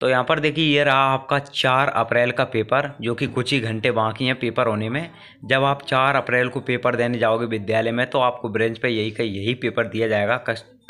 तो यहाँ पर देखिए ये रहा आपका चार अप्रैल का पेपर जो कि कुछ ही घंटे बाकी हैं पेपर होने में जब आप चार अप्रैल को पेपर देने जाओगे विद्यालय में तो आपको ब्रेंच पे यही का यही पेपर दिया जाएगा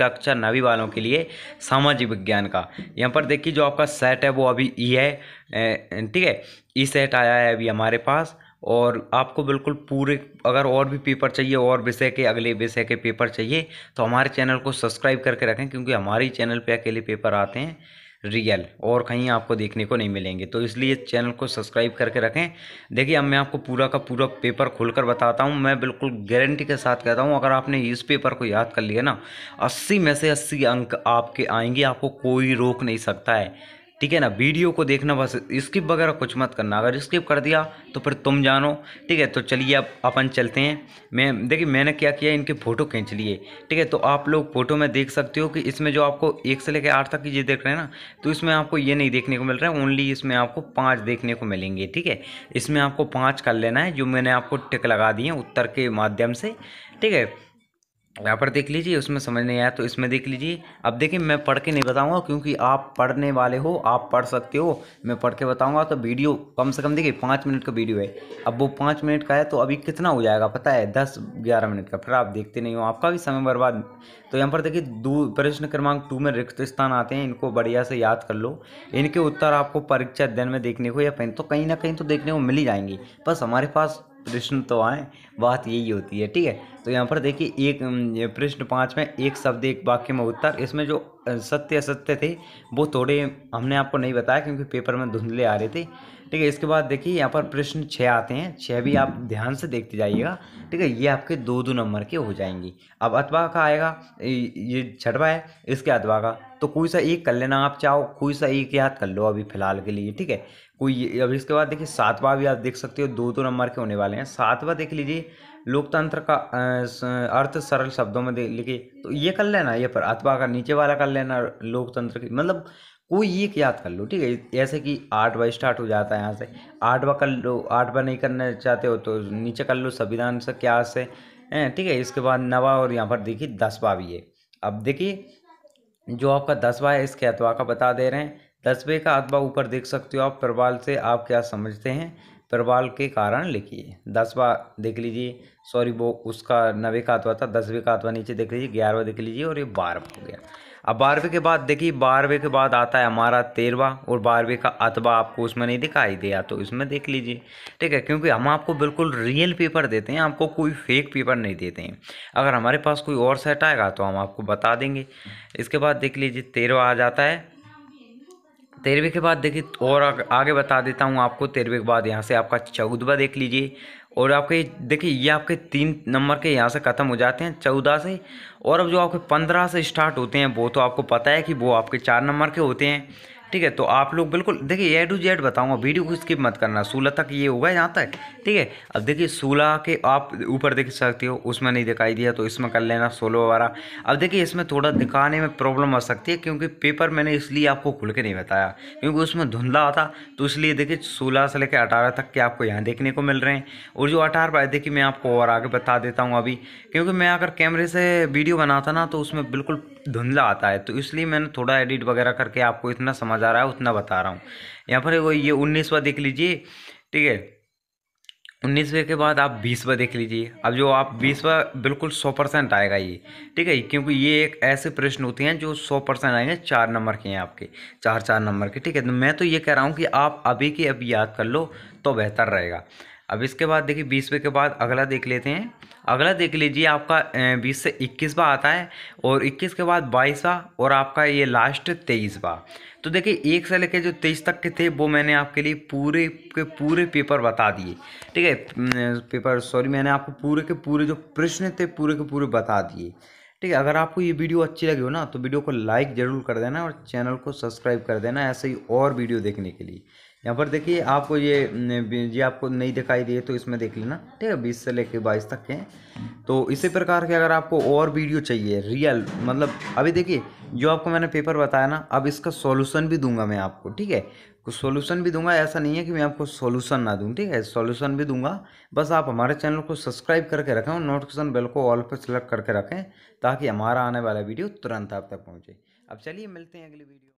कक्षा नवी वालों के लिए सामाजिक विज्ञान का यहाँ पर देखिए जो आपका सेट है वो अभी ई है ठीक है ई सेट आया है अभी हमारे पास और आपको बिल्कुल पूरे अगर और भी पेपर चाहिए और विषय के अगले विषय के पेपर चाहिए तो हमारे चैनल को सब्सक्राइब करके रखें क्योंकि हमारे चैनल पर अकेले पेपर आते हैं रियल और कहीं आपको देखने को नहीं मिलेंगे तो इसलिए चैनल को सब्सक्राइब करके रखें देखिए अब मैं आपको पूरा का पूरा पेपर खोलकर बताता हूँ मैं बिल्कुल गारंटी के साथ कहता हूँ अगर आपने इस पेपर को याद कर लिया ना अस्सी में से अस्सी अंक आपके आएंगे आपको कोई रोक नहीं सकता है ठीक है ना वीडियो को देखना बस स्किप वगैरह कुछ मत करना अगर स्किप कर दिया तो फिर तुम जानो ठीक है तो चलिए अब अपन चलते हैं मैं देखिए मैंने क्या किया इनके फ़ोटो खींच लिए ठीक है तो आप लोग फ़ोटो में देख सकते हो कि इसमें जो आपको एक से लेकर आठ तक की ये देख रहे हैं ना तो इसमें आपको ये नहीं देखने को मिल रहा है ओनली इसमें आपको पाँच देखने को मिलेंगे ठीक है इसमें आपको पाँच कर लेना है जो मैंने आपको टिक लगा दिए उत्तर के माध्यम से ठीक है यहाँ पर देख लीजिए उसमें समझ नहीं आया तो इसमें देख लीजिए अब देखिए मैं पढ़ के नहीं बताऊंगा क्योंकि आप पढ़ने वाले हो आप पढ़ सकते हो मैं पढ़ के बताऊंगा तो वीडियो कम से कम देखिए पाँच मिनट का वीडियो है अब वो पाँच मिनट का है तो अभी कितना हो जाएगा पता है दस ग्यारह मिनट का फिर आप देखते नहीं हो आपका भी समय बर्बाद तो यहाँ पर देखिए दो प्रश्न क्रमांक टू में रिक्त स्थान आते हैं इनको बढ़िया से याद कर लो इनके उत्तर आपको परीक्षा अध्ययन में देखने को या कहीं तो कहीं ना कहीं तो देखने को मिल ही जाएंगे बस हमारे पास प्रश्न तो आए बात यही होती है ठीक है तो यहाँ पर देखिए एक प्रश्न पाँच में एक शब्द एक वाक्य में उत्तर इसमें जो सत्य असत्य थे वो थोड़े हमने आपको नहीं बताया क्योंकि पेपर में धुंधले आ रहे थे ठीक है इसके बाद देखिए यहाँ पर प्रश्न छः आते हैं छः भी आप ध्यान से देखते जाइएगा ठीक है ये आपके दो दो नंबर के हो जाएंगे अब अथवा का आएगा ये छठवा है इसके अथवा का तो कोई सा एक कर लेना आप चाहो कोई सा एक याद कर लो अभी फिलहाल के लिए ठीक है कोई अब इसके बाद देखिए सातवा भी आप देख सकते हो दो दो नंबर के होने वाले हैं सातवां देख लीजिए लोकतंत्र का अर्थ सरल शब्दों में दे लिखे तो ये कर लेना ये पर अथवा का नीचे वाला कर लेना लोकतंत्र की मतलब कोई एक याद कर लो ठीक है ऐसे कि आठ बजे स्टार्ट हो जाता है यहाँ से आठ बा कर लो आठ बा नहीं करना चाहते हो तो नीचे कर लो संविधान से क्या से ठीक है इसके बाद नवा और यहाँ पर देखिए दसवा भी है अब देखिए जो आपका दसवा है इसके अथवा का बता दे रहे हैं दसवें का अथवा ऊपर देख सकते हो आप प्रवाल से आप क्या समझते हैं प्रवाल के कारण लिखिए दसवा देख लीजिए सॉरी वो उसका नवे का आतवा था दसवें का आतवा नीचे देख लीजिए ग्यारहवा देख लीजिए और ये बारहवा हो गया अब बारहवें के बाद देखिए बारहवें के बाद आता है हमारा तेरहवा और बारहवें का अथवा आपको उसमें नहीं दिखाई दिया तो इसमें देख लीजिए ठीक है क्योंकि हम आपको बिल्कुल रियल पेपर देते हैं आपको कोई फेक पेपर नहीं देते हैं अगर हमारे पास कोई और सेट आएगा तो हम आपको बता देंगे इसके बाद देख लीजिए तेरहवा आ जाता है तेरहवीं के बाद देखिए और आ, आगे बता देता हूँ आपको तेरहवीं के बाद यहाँ से आपका चौदवा देख लीजिए और आपके देखिए ये आपके तीन नंबर के यहाँ से ख़त्म हो जाते हैं चौदह से और अब जो आपके पंद्रह से स्टार्ट होते हैं वो तो आपको पता है कि वो आपके चार नंबर के होते हैं ठीक है तो आप लोग बिल्कुल देखिए ए टू जेड बताऊंगा वीडियो को स्किप मत करना सोलह तक ये होगा यहाँ तक ठीक है अब देखिए सोलह के आप ऊपर देख सकते हो उसमें नहीं दिखाई दिया तो इसमें कर लेना सोलह वगैरह अब देखिए इसमें थोड़ा दिखाने में प्रॉब्लम आ सकती है क्योंकि पेपर मैंने इसलिए आपको खुल के नहीं बताया क्योंकि उसमें धुंधला आता तो इसलिए देखिए सोलह से लेकर अठारह तक के आपको यहाँ देखने को मिल रहे हैं और जो अठारह पर देखिए मैं आपको और आगे बता देता हूँ अभी क्योंकि मैं अगर कैमरे से वीडियो बनाता ना तो उसमें बिल्कुल धुंधला आता है तो इसलिए मैंने थोड़ा एडिट वगैरह करके आपको इतना समझ समझ आ रहा है उतना बता रहा हूँ यहाँ पर वो ये उन्नीसवा देख लीजिए ठीक है उन्नीसवे के बाद आप बीसवा देख लीजिए अब जो आप बीसवा बिल्कुल सौ परसेंट आएगा ये ठीक है क्योंकि ये एक ऐसे प्रश्न होते हैं जो सौ परसेंट आएंगे चार नंबर के हैं आपके चार चार नंबर के ठीक है तो मैं तो ये कह रहा हूँ कि आप अभी के अभी याद कर लो तो बेहतर रहेगा अब इसके बाद देखिए बीसवें के बाद अगला देख लेते हैं अगला देख लीजिए आपका बीस से इक्कीसवा आता है और इक्कीस के बाद बाईसवा और आपका ये लास्ट तेईसवा तो देखिए एक से लेकर जो तेईस तक के थे वो मैंने आपके लिए पूरे के पूरे पेपर बता दिए ठीक है पेपर सॉरी मैंने आपको पूरे के पूरे जो प्रश्न थे पूरे के पूरे बता दिए ठीक है अगर आपको ये वीडियो अच्छी लगी हो ना तो वीडियो को लाइक ज़रूर कर देना और चैनल को सब्सक्राइब कर देना ऐसे ही और वीडियो देखने के लिए यहाँ पर देखिए आपको ये ये आपको नहीं दिखाई दिए तो इसमें देख लेना ठीक है बीस से लेके बाईस तक के हैं तो इसी प्रकार के अगर आपको और वीडियो चाहिए रियल मतलब अभी देखिए जो आपको मैंने पेपर बताया ना अब इसका सॉल्यूशन भी दूंगा मैं आपको ठीक है कुछ सॉल्यूशन भी दूंगा ऐसा नहीं है कि मैं आपको सॉल्यूशन ना दूँ ठीक है सोल्यूशन भी दूंगा बस आप हमारे चैनल को सब्सक्राइब करके रखें और नोटिफिकेशन बेल को ऑल पर सेलेक्ट करके रखें ताकि हमारा आने वाला वीडियो तुरंत आप तक पहुँचे अब चलिए मिलते हैं अगली वीडियो